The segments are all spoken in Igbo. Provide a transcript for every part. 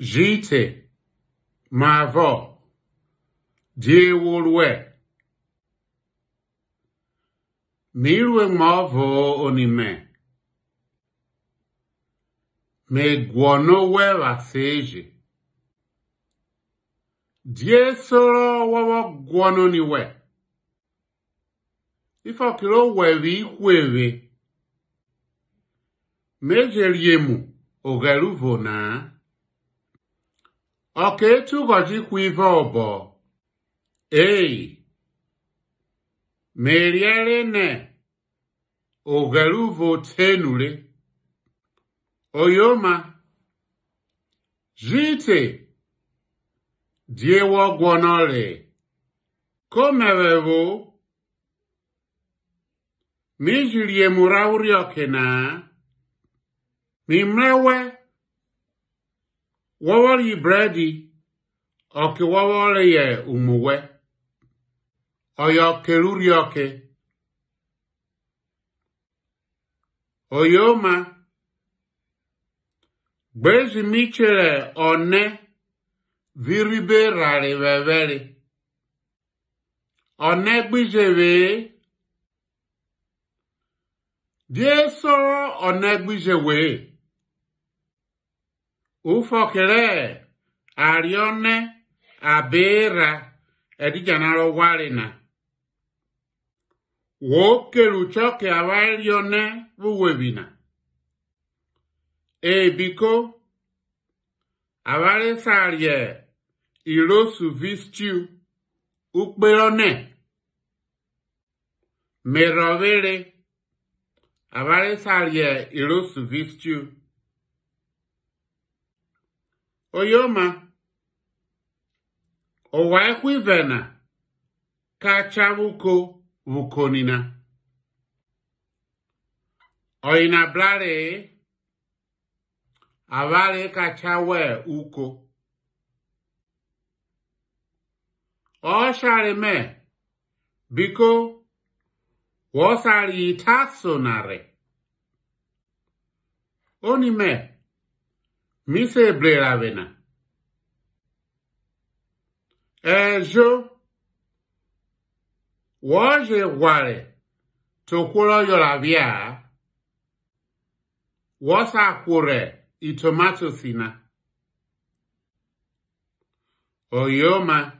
Жите, маво, диуруе. Мируе onime, me Ме гуоноуе васежи. Die soro wawa gwono ni we. Ifo wevi, wewi wewe. Meje liemu ogeru vona. Ọkaechi ụkọchukwu Ivọbọ ei meriarene ogeruvo tenure oyoma jite diewo gwọnọre komewevo mijirie mụrauri ọkina Mimewe. wawal yi bredi oki wawal ye umuwe oyo o oki oyoma gbezi michele one viribe rari veveri one gbizewe die soro one gbizewe Ufokere, Arione, Abera, Edijanaro Warina. Wokerucho ke Arione Ebiko, Avaresarie, Irosu Vistiu, Ukberone. Merovere, Avaresarie, Irosu oyoma owaaehwivena kachavuko vukonina oinablare avale kachawe uko osharime biko wosari itasonare onime Mise Blavena. Ejo woje gware tokworo yoravia wosa kwure itomato sina oyoma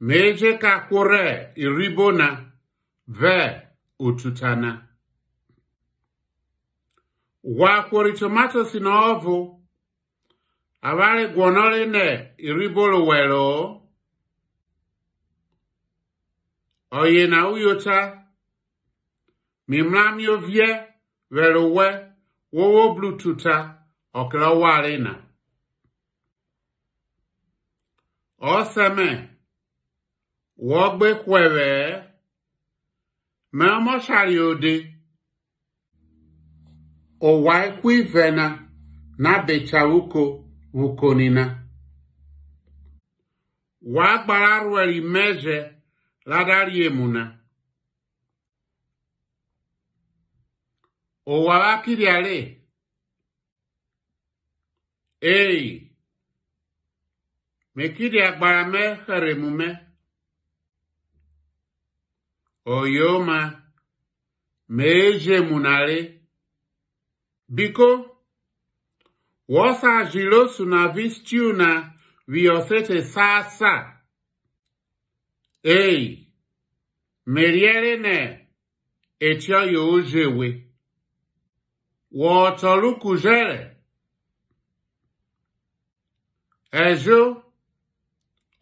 meje ka iribona ve otutana gwakwore tomato sina ovu. Avale guonoline iribolo welo. Oye na uyota. Mimlam yo vie welo we wowo blututa okla walina. Oseme. Wogbe kwewe. Memo shariode. Owai kuivena na becha uko. wukonina wagbalarweli meze ladalyemuna owawakilyale ei mekilyagbala heremume oyoma meezemunale biko Wọsajiri osu na vistew na viosete sasa. Ei, meriere ne etio yo ujewe. Wọtọlu kujere. Ejo,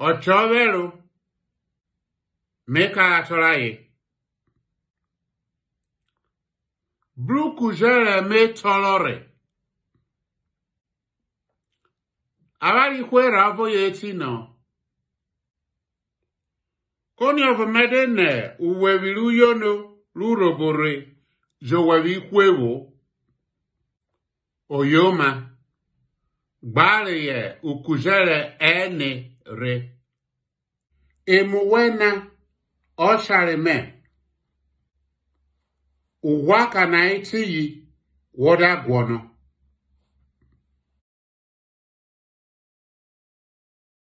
ọchọveru, meka atọraye. Blu kujere me tọlọre. agharaghịkwa ịrabụ ya echi nọ yonu uwewiri uyono rurobore zowewe ikwuewo oyoma gbarie ukuzere ene re emuwena osharime ugwa ka na itiyi woda